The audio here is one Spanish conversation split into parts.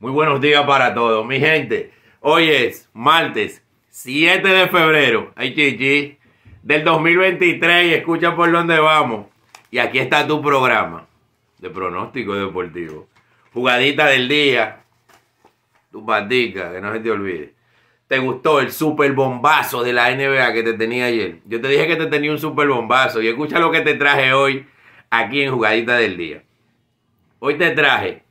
Muy buenos días para todos, mi gente. Hoy es martes 7 de febrero, ay chichi, del 2023. Escucha por dónde vamos. Y aquí está tu programa de pronóstico deportivo. Jugadita del día. Tu patica, que no se te olvide. ¿Te gustó el super bombazo de la NBA que te tenía ayer? Yo te dije que te tenía un super bombazo y escucha lo que te traje hoy aquí en Jugadita del Día. Hoy te traje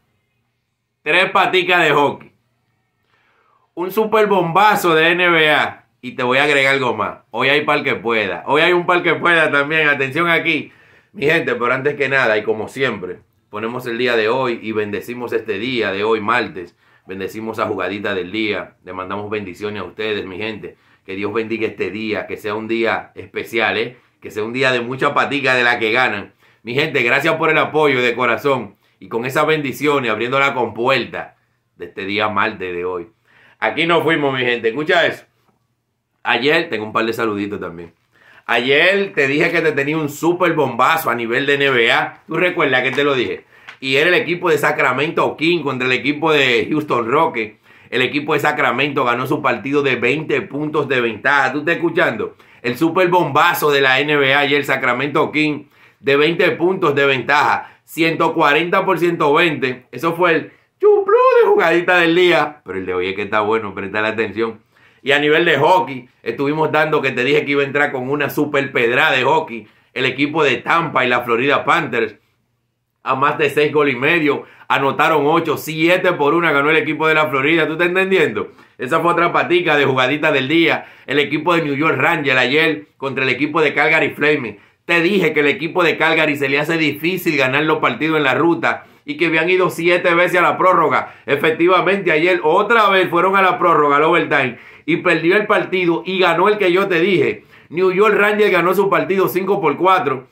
tres paticas de hockey, un super bombazo de NBA. Y te voy a agregar algo más. Hoy hay par que pueda. Hoy hay un par que pueda también. Atención aquí. Mi gente, pero antes que nada, y como siempre, ponemos el día de hoy y bendecimos este día de hoy, martes. Bendecimos a jugadita del día. Le mandamos bendiciones a ustedes, mi gente. Que Dios bendiga este día. Que sea un día especial, ¿eh? Que sea un día de mucha patica de la que ganan. Mi gente, gracias por el apoyo de corazón y con esa bendición y abriendo la compuerta de este día martes de hoy. Aquí nos fuimos, mi gente. Escucha eso. Ayer tengo un par de saluditos también. Ayer te dije que te tenía un super bombazo a nivel de NBA. ¿Tú recuerdas que te lo dije? Y era el equipo de Sacramento King contra el equipo de Houston Rockets. El equipo de Sacramento ganó su partido de 20 puntos de ventaja. ¿Tú estás escuchando? El super bombazo de la NBA ayer, Sacramento King, de 20 puntos de ventaja. 140 por 120. Eso fue el chuplo de jugadita del día. Pero el de hoy es que está bueno, presta la atención. Y a nivel de hockey, estuvimos dando que te dije que iba a entrar con una super pedrada de hockey. El equipo de Tampa y la Florida Panthers a más de 6 goles y medio. Anotaron 8, 7 por una ganó el equipo de la Florida. ¿Tú estás entendiendo? Esa fue otra patica de jugadita del día. El equipo de New York Rangers ayer contra el equipo de Calgary Flames. Te dije que el equipo de Calgary se le hace difícil ganar los partidos en la ruta y que habían ido siete veces a la prórroga. Efectivamente, ayer otra vez fueron a la prórroga, al overtime, y perdió el partido y ganó el que yo te dije. New York Rangers ganó su partido 5 por 4.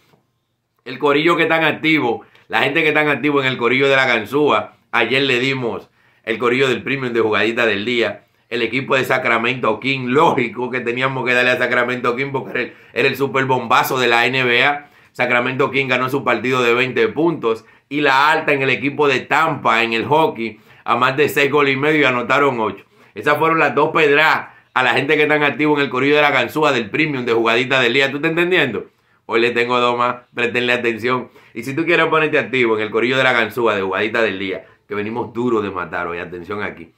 El corillo que tan activo, la gente que tan activo en el corillo de la ganzúa. Ayer le dimos el corillo del premium de jugadita del día el equipo de Sacramento King. Lógico que teníamos que darle a Sacramento King porque era el, super bombazo de la NBA. Sacramento King ganó su partido de 20 puntos y la alta en el equipo de Tampa en el hockey a más de 6 goles y medio y anotaron 8. Esas fueron las dos pedras a la gente que están activo en el corillo de la ganzúa del premium de jugadita del día. ¿Tú estás entendiendo? Hoy le tengo dos más, prestenle atención. Y si tú quieres ponerte activo en el corillo de la ganzúa de jugadita del día, que venimos duro de matar hoy, atención aquí.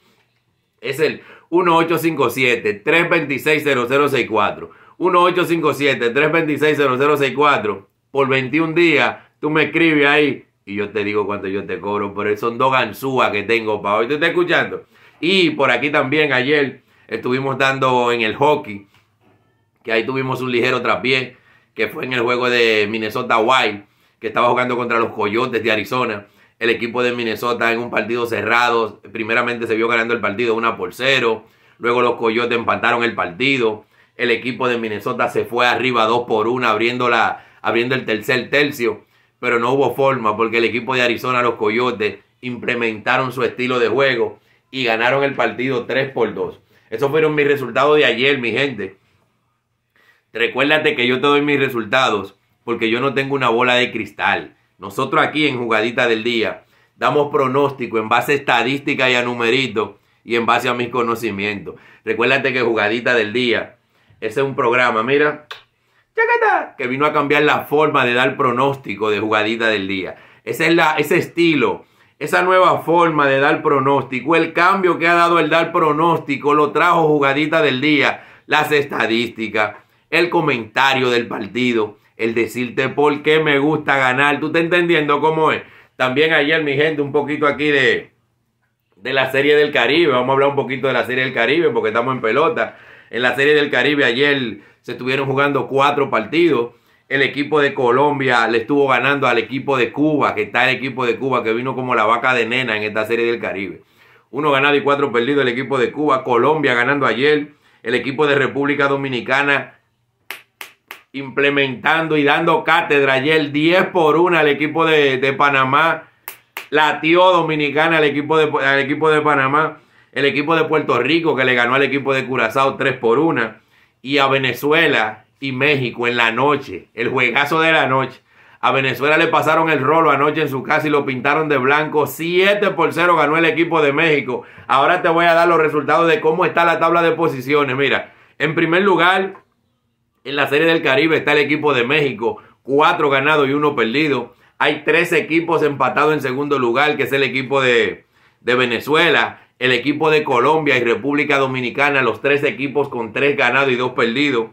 Es el 857 326 0064 857 326 0064 Por 21 días, tú me escribes ahí y yo te digo cuánto yo te cobro. Pero son dos ganzúas que tengo para hoy. ¿Te estás escuchando? Y por aquí también ayer estuvimos dando en el hockey, que ahí tuvimos un ligero traspié, que fue en el juego de Minnesota Wild, que estaba jugando contra los Coyotes de Arizona. El equipo de Minnesota en un partido cerrado, primeramente se vio ganando el partido 1 por 0. Luego los Coyotes empataron el partido. El equipo de Minnesota se fue arriba 2 por 1 abriendo, la, abriendo el tercer tercio. Pero no hubo forma porque el equipo de Arizona, los Coyotes, implementaron su estilo de juego y ganaron el partido 3 por 2. Esos fueron mis resultados de ayer, mi gente. Recuérdate que yo te doy mis resultados porque yo no tengo una bola de cristal. Nosotros aquí en Jugadita del Día damos pronóstico en base a estadística y a numeritos y en base a mis conocimientos. Recuérdate que Jugadita del Día, ese es un programa, mira, que vino a cambiar la forma de dar pronóstico de Jugadita del Día. Ese, es la, ese estilo, esa nueva forma de dar pronóstico, el cambio que ha dado el dar pronóstico, lo trajo Jugadita del Día, las estadísticas, el comentario del partido el decirte por qué me gusta ganar. ¿Tú estás entendiendo cómo es? También ayer, mi gente, un poquito aquí de, de la Serie del Caribe. Vamos a hablar un poquito de la Serie del Caribe porque estamos en pelota. En la Serie del Caribe ayer se estuvieron jugando cuatro partidos. El equipo de Colombia le estuvo ganando al equipo de Cuba, que está el equipo de Cuba que vino como la vaca de nena en esta Serie del Caribe. Uno ganado y cuatro perdidos el equipo de Cuba. Colombia ganando ayer. El equipo de República Dominicana implementando y dando cátedra. Ayer 10 por 1 al equipo de, Panamá. La tío dominicana al equipo, de, al equipo de Panamá. El equipo de Puerto Rico que le ganó al equipo de Curazao 3 por 1. Y a Venezuela y México en la noche. El juegazo de la noche. A Venezuela le pasaron el rolo anoche en su casa y lo pintaron de blanco. 7 por 0 ganó el equipo de México. Ahora te voy a dar los resultados de cómo está la tabla de posiciones. Mira, en primer lugar, en la Serie del Caribe está el equipo de México, cuatro ganados y uno perdido. Hay tres equipos empatados en segundo lugar, que es el equipo de, Venezuela, el equipo de Colombia y República Dominicana, los tres equipos con tres ganados y dos perdidos.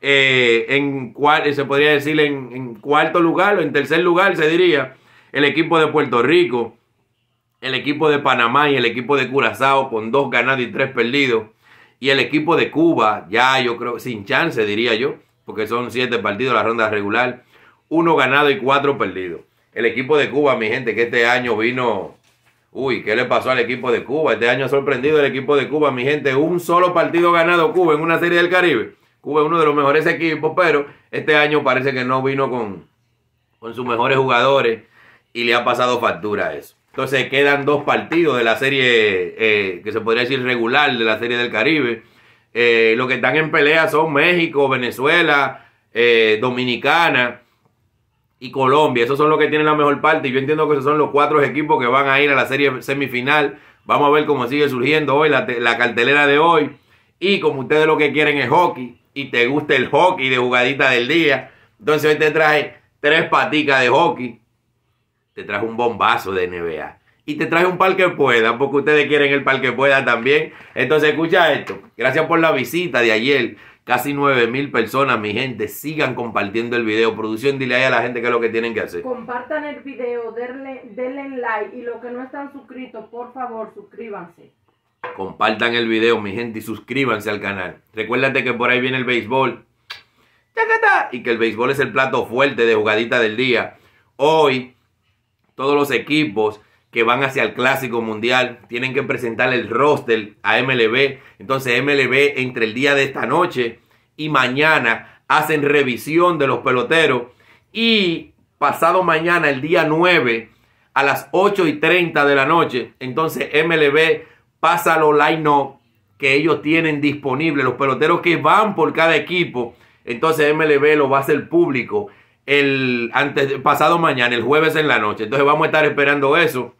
Eh, en eh, se podría decir en, en, cuarto lugar o en tercer lugar se diría el equipo de Puerto Rico, el equipo de Panamá y el equipo de Curazao con dos ganados y tres perdidos. Y el equipo de Cuba, ya yo creo, sin chance diría yo, porque son siete partidos la ronda regular, uno ganado y cuatro perdidos. El equipo de Cuba, mi gente, que este año vino... Uy, ¿qué le pasó al equipo de Cuba? Este año ha sorprendido el equipo de Cuba, mi gente. Un solo partido ganado Cuba en una serie del Caribe. Cuba es uno de los mejores equipos, pero este año parece que no vino con, con sus mejores jugadores y le ha pasado factura a eso. Entonces quedan dos partidos de la serie, eh, que se podría decir regular, de la serie del Caribe. Eh, los que están en pelea son México, Venezuela, eh, Dominicana y Colombia. Esos son los que tienen la mejor parte. Y yo entiendo que esos son los cuatro equipos que van a ir a la serie semifinal. Vamos a ver cómo sigue surgiendo hoy la, la cartelera de hoy. Y como ustedes lo que quieren es hockey y te gusta el hockey de jugadita del día, entonces hoy te traje tres paticas de hockey te traje un bombazo de NBA. Y te traje un par que pueda, porque ustedes quieren el par que pueda también. Entonces, escucha esto. Gracias por la visita de ayer. Casi 9 mil personas, mi gente. Sigan compartiendo el video. Producción, dile ahí a la gente qué es lo que tienen que hacer. Compartan el video, denle, denle like. Y los que no están suscritos, por favor, suscríbanse. Compartan el video, mi gente, y suscríbanse al canal. Recuérdate que por ahí viene el béisbol. Y que el béisbol es el plato fuerte de jugadita del día. Hoy todos los equipos que van hacia el Clásico Mundial tienen que presentar el roster a MLB. Entonces MLB entre el día de esta noche y mañana hacen revisión de los peloteros y pasado mañana, el día 9, a las 8 y 30 de la noche, entonces MLB pasa los line que ellos tienen disponibles, los peloteros que van por cada equipo, entonces MLB lo va a hacer público el antes, pasado mañana, el jueves en la noche. Entonces vamos a estar esperando eso,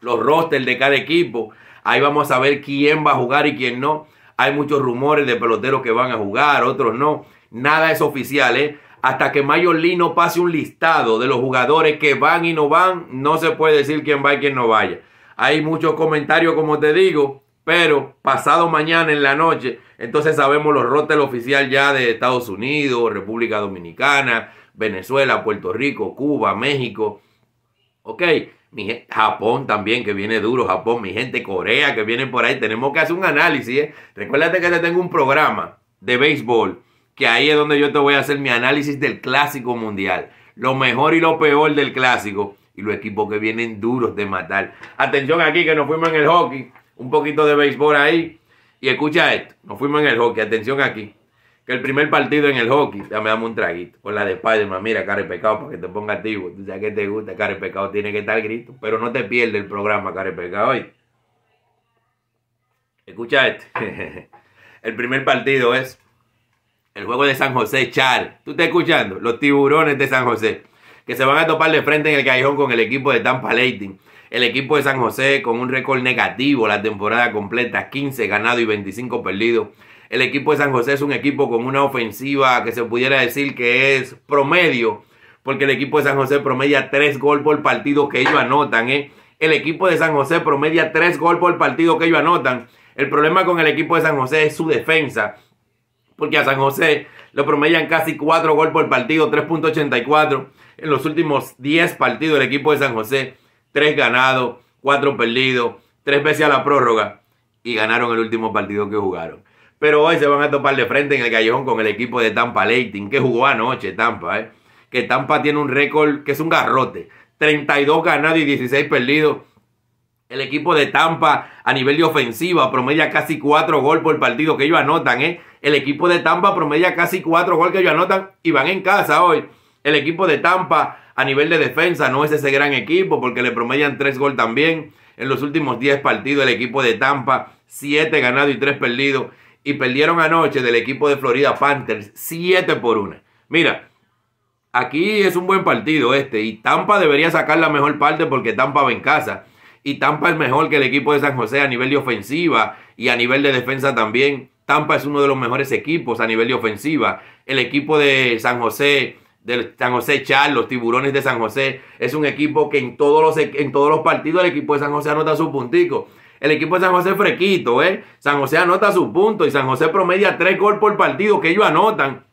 los rosters de cada equipo. Ahí vamos a saber quién va a jugar y quién no. Hay muchos rumores de peloteros que van a jugar, otros no. Nada es oficial, ¿eh? Hasta que Mayor Lino pase un listado de los jugadores que van y no van, no se puede decir quién va y quién no vaya. Hay muchos comentarios, como te digo, pero pasado mañana en la noche, entonces sabemos los rosters oficial ya de Estados Unidos, República Dominicana, Venezuela, Puerto Rico, Cuba, México. Ok, mi Japón también, que viene duro, Japón, mi gente, Corea, que viene por ahí. Tenemos que hacer un análisis. ¿eh? Recuérdate que te tengo un programa de béisbol, que ahí es donde yo te voy a hacer mi análisis del clásico mundial. Lo mejor y lo peor del clásico. Y los equipos que vienen duros de matar. Atención aquí, que nos fuimos en el hockey. Un poquito de béisbol ahí. Y escucha esto, nos fuimos en el hockey, atención aquí que el primer partido en el hockey, Ya me dame un traguito. Con la de spider mira, cari pecado, para que te ponga activo. Tú que te gusta, carre pecado, tiene que estar grito. Pero no te pierdes el programa, cari pecado, hoy. Escucha este. el primer partido es el juego de San José, Char. ¿Tú estás escuchando? Los tiburones de San José. Que se van a topar de frente en el callejón con el equipo de Tampa Lightning. El equipo de San José con un récord negativo la temporada completa, 15 ganados y 25 perdidos. El equipo de San José es un equipo con una ofensiva que se pudiera decir que es promedio, porque el equipo de San José promedia tres gol por partido que ellos anotan. ¿eh? El equipo de San José promedia tres gol por partido que ellos anotan. El problema con el equipo de San José es su defensa, porque a San José lo promedian casi cuatro gol por partido, 3.84. En los últimos 10 partidos, el equipo de San José, tres ganados, cuatro perdidos, tres veces a la prórroga y ganaron el último partido que jugaron. Pero hoy se van a topar de frente en el callejón con el equipo de Tampa Lightning que jugó anoche Tampa, ¿eh? que Tampa tiene un récord que es un garrote. 32 ganados y 16 perdidos. El equipo de Tampa a nivel de ofensiva promedia casi 4 gol por partido que ellos anotan. ¿eh? El equipo de Tampa promedia casi 4 gol que ellos anotan y van en casa hoy. El equipo de Tampa a nivel de defensa no es ese gran equipo porque le promedian 3 gol también. En los últimos 10 partidos el equipo de Tampa 7 ganados y 3 perdidos y perdieron anoche del equipo de Florida Panthers 7 por 1. Mira, aquí es un buen partido este y Tampa debería sacar la mejor parte porque Tampa va en casa y Tampa es mejor que el equipo de San José a nivel de ofensiva y a nivel de defensa también. Tampa es uno de los mejores equipos a nivel de ofensiva. El equipo de San José, de San José Char, los tiburones de San José, es un equipo que en todos los, en todos los partidos el equipo de San José anota su puntico. El equipo de San José fresquito, ¿eh? San José anota su punto y San José promedia tres gol por partido que ellos anotan.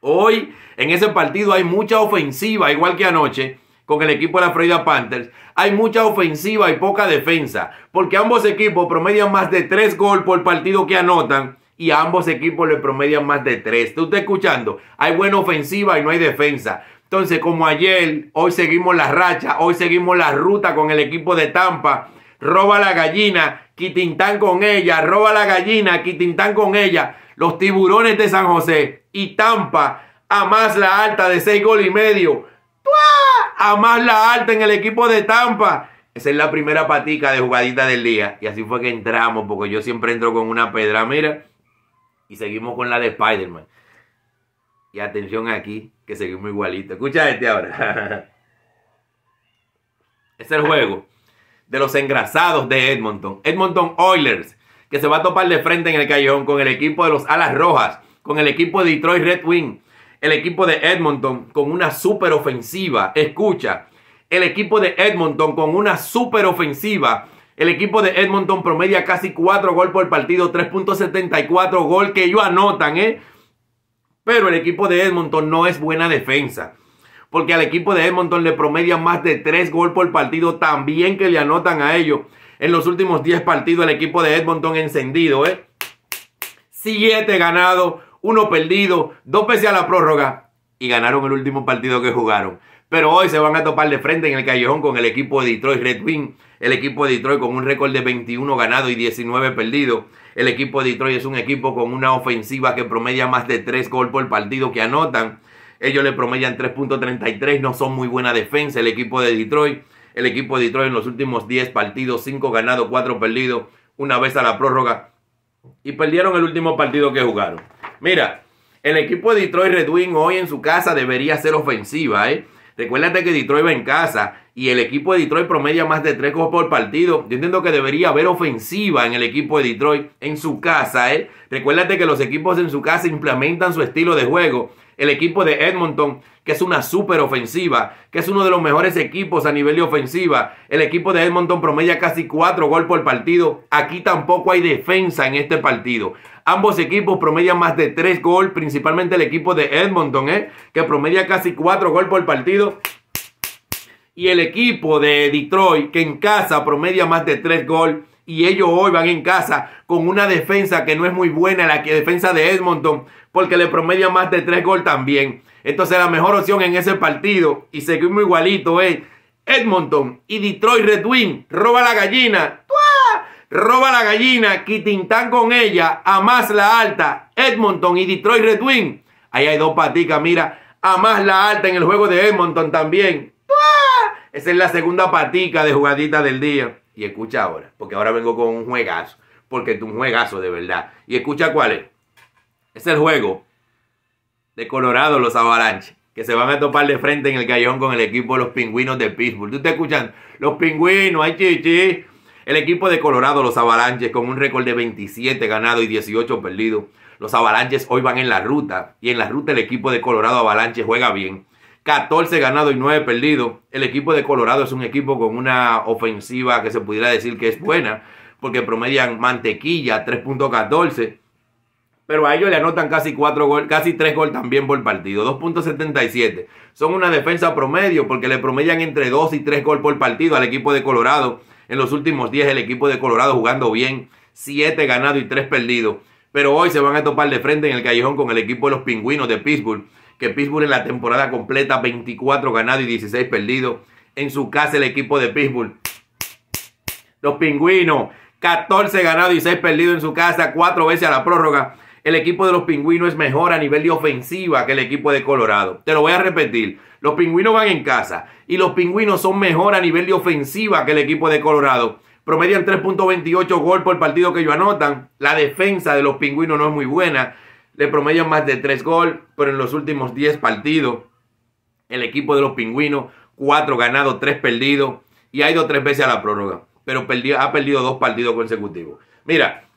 Hoy en ese partido hay mucha ofensiva, igual que anoche con el equipo de la Florida Panthers. Hay mucha ofensiva y poca defensa, porque ambos equipos promedian más de tres gol por partido que anotan y a ambos equipos le promedian más de tres. ¿Tú estás escuchando? Hay buena ofensiva y no hay defensa. Entonces, como ayer, hoy seguimos la racha, hoy seguimos la ruta con el equipo de Tampa roba la gallina, quitintán con ella, roba la gallina, quitintán con ella, los tiburones de San José y Tampa a más la alta de 6 gol y medio. A más la alta en el equipo de Tampa. Esa es la primera patica de jugadita del día. Y así fue que entramos, porque yo siempre entro con una pedra, mira. Y seguimos con la de Spider-Man. Y atención aquí, que seguimos igualito. Escucha este ahora. es el juego de los engrasados de Edmonton. Edmonton Oilers, que se va a topar de frente en el callejón con el equipo de los Alas Rojas, con el equipo de Detroit Red Wing, el equipo de Edmonton con una super ofensiva. Escucha, el equipo de Edmonton con una super ofensiva. El equipo de Edmonton promedia casi 4 gol por partido, 3.74 gol que ellos anotan, ¿eh? Pero el equipo de Edmonton no es buena defensa porque al equipo de Edmonton le promedian más de 3 gol por partido, también que le anotan a ellos. En los últimos 10 partidos el equipo de Edmonton encendido, ¿eh? 7 ganados, 1 perdido, 2 pese a la prórroga y ganaron el último partido que jugaron. Pero hoy se van a topar de frente en el callejón con el equipo de Detroit Red Wing. El equipo de Detroit con un récord de 21 ganados y 19 perdidos. El equipo de Detroit es un equipo con una ofensiva que promedia más de 3 gol por partido que anotan. Ellos le promedian 3.33, no son muy buena defensa el equipo de Detroit. El equipo de Detroit en los últimos 10 partidos, 5 ganados, 4 perdidos, una vez a la prórroga. Y perdieron el último partido que jugaron. Mira, el equipo de Detroit Red Wing hoy en su casa debería ser ofensiva, ¿eh? Recuérdate que Detroit va en casa y el equipo de Detroit promedia más de 3 goles por partido. Yo entiendo que debería haber ofensiva en el equipo de Detroit en su casa, ¿eh? Recuérdate que los equipos en su casa implementan su estilo de juego el equipo de Edmonton, que es una super ofensiva, que es uno de los mejores equipos a nivel de ofensiva. El equipo de Edmonton promedia casi cuatro gol por partido. Aquí tampoco hay defensa en este partido. Ambos equipos promedian más de tres gol, principalmente el equipo de Edmonton, ¿eh? que promedia casi cuatro gol por partido y el equipo de Detroit, que en casa promedia más de tres gol, y ellos hoy van en casa con una defensa que no es muy buena, la defensa de Edmonton, porque le promedia más de tres gol también. Entonces la mejor opción en ese partido, y seguimos igualito, es Edmonton y Detroit Red Roba la gallina. Roba la gallina, Quitintán con ella, a más la alta. Edmonton y Detroit Red Ahí hay dos paticas, mira, a más la alta en el juego de Edmonton también. Esa es la segunda patica de jugadita del día. Y escucha ahora, porque ahora vengo con un juegazo, porque es un juegazo de verdad. Y escucha cuál es. Es el juego de Colorado, los Avalanches. que se van a topar de frente en el callejón con el equipo de los Pingüinos de Pittsburgh. Tú te escuchan, los Pingüinos, ay chichi. El equipo de Colorado, los Avalanches, con un récord de 27 ganados y 18 perdidos. Los Avalanches hoy van en la ruta. Y en la ruta el equipo de Colorado Avalanches juega bien. 14 ganados y 9 perdidos. El equipo de Colorado es un equipo con una ofensiva que se pudiera decir que es buena. Porque promedian mantequilla 3.14 pero a ellos le anotan casi cuatro gol, casi 3 gol también por partido, 2.77. Son una defensa promedio porque le promedian entre 2 y 3 gol por partido al equipo de Colorado. En los últimos 10 el equipo de Colorado jugando bien, 7 ganados y 3 perdidos. Pero hoy se van a topar de frente en el callejón con el equipo de los Pingüinos de Pittsburgh, que Pittsburgh en la temporada completa 24 ganados y 16 perdidos. En su casa el equipo de Pittsburgh. Los Pingüinos, 14 ganados y 6 perdidos en su casa, 4 veces a la prórroga el equipo de los pingüinos es mejor a nivel de ofensiva que el equipo de Colorado. Te lo voy a repetir. Los pingüinos van en casa y los pingüinos son mejor a nivel de ofensiva que el equipo de Colorado. Promedian 3.28 gol por partido que ellos anotan. La defensa de los pingüinos no es muy buena. Le promedian más de 3 gol, pero en los últimos 10 partidos, el equipo de los pingüinos, 4 ganados, 3 perdidos. Y ha ido 3 veces a la prórroga, pero ha perdido 2 partidos consecutivos. Mira,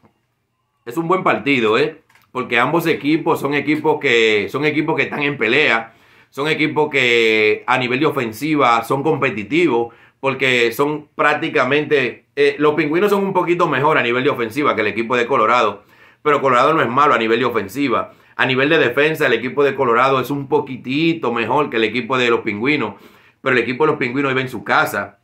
es un buen partido, ¿eh? porque ambos equipos son equipos que, son equipos que están en pelea, son equipos que a nivel de ofensiva son competitivos, porque son prácticamente, eh, los pingüinos son un poquito mejor a nivel de ofensiva que el equipo de Colorado, pero Colorado no es malo a nivel de ofensiva. A nivel de defensa, el equipo de Colorado es un poquitito mejor que el equipo de los pingüinos, pero el equipo de los pingüinos vive en su casa.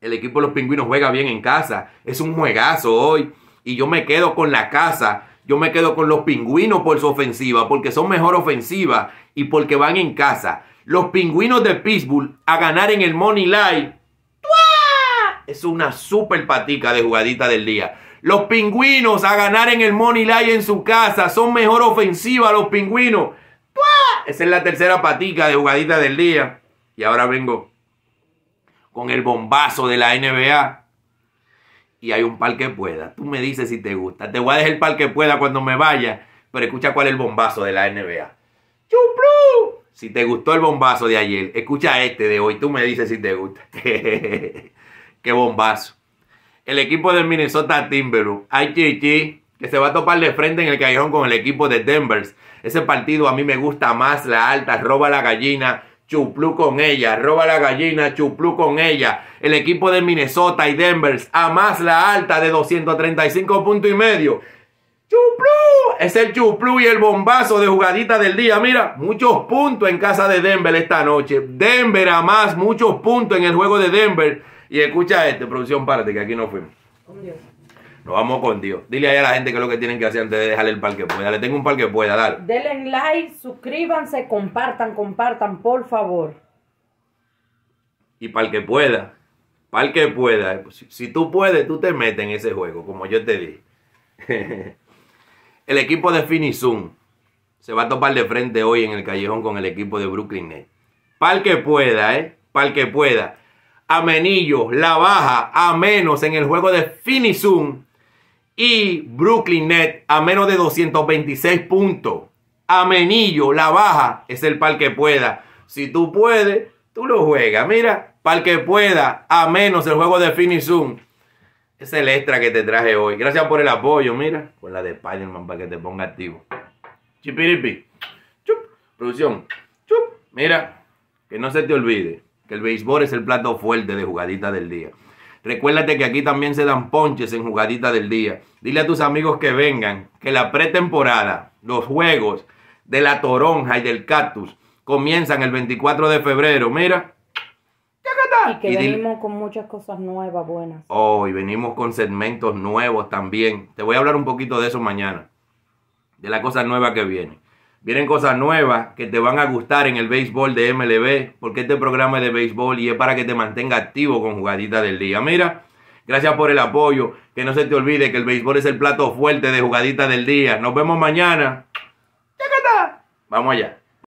El equipo de los pingüinos juega bien en casa. Es un juegazo hoy. Y yo me quedo con la casa yo me quedo con los pingüinos por su ofensiva, porque son mejor ofensiva y porque van en casa. Los pingüinos de Pittsburgh a ganar en el Money Live. Es una super patica de jugadita del día. Los pingüinos a ganar en el Money Line en su casa. Son mejor ofensiva los pingüinos. Esa es la tercera patica de jugadita del día. Y ahora vengo con el bombazo de la NBA y hay un par que pueda. Tú me dices si te gusta. Te voy a dejar el par que pueda cuando me vaya. Pero escucha cuál es el bombazo de la NBA. ¡Chuplu! Si te gustó el bombazo de ayer, escucha este de hoy. Tú me dices si te gusta. ¡Qué bombazo! El equipo de Minnesota Timberwolves. ¡Ay, chichi! Que se va a topar de frente en el callejón con el equipo de Denver. Ese partido a mí me gusta más. La alta roba la gallina chuplú con ella, roba la gallina, chuplú con ella. El equipo de Minnesota y Denver a más la alta de 235 puntos y medio. ¡Chuplú! Es el chuplú y el bombazo de jugadita del día. Mira, muchos puntos en casa de Denver esta noche. Denver a más, muchos puntos en el juego de Denver. Y escucha este, producción, párate, que aquí no fuimos. Oh, nos vamos con Dios. Dile ahí a la gente que es lo que tienen que hacer antes de dejarle el par que pueda. Le tengo un par que pueda, dale. Denle like, suscríbanse, compartan, compartan, por favor. Y para que pueda, para el que pueda, si, tú puedes, tú te metes en ese juego, como yo te dije. el equipo de Finisun se va a topar de frente hoy en el callejón con el equipo de Brooklyn Nets. Para que pueda, ¿eh? Para que pueda. Amenillo, la baja a menos en el juego de Finisun y Brooklyn Net a menos de 226 puntos. Amenillo, la baja es el par que pueda. Si tú puedes, tú lo juegas. Mira, par que pueda, a menos el juego de Finish Es el extra que te traje hoy. Gracias por el apoyo, mira. Con la de spider para que te ponga activo. Chipiripi. Chup. Producción. Chup. Mira, que no se te olvide que el béisbol es el plato fuerte de jugadita del día. Recuérdate que aquí también se dan ponches en jugadita del día. Dile a tus amigos que vengan, que la pretemporada, los juegos de la toronja y del cactus comienzan el 24 de febrero. Mira. Y que y venimos con muchas cosas nuevas, buenas. Oh, y venimos con segmentos nuevos también. Te voy a hablar un poquito de eso mañana. De la cosa nueva que viene. Vienen cosas nuevas que te van a gustar en el béisbol de MLB, porque este programa es de béisbol y es para que te mantenga activo con Jugadita del día. Mira, gracias por el apoyo. Que no se te olvide que el béisbol es el plato fuerte de Jugadita del día. Nos vemos mañana. Vamos allá.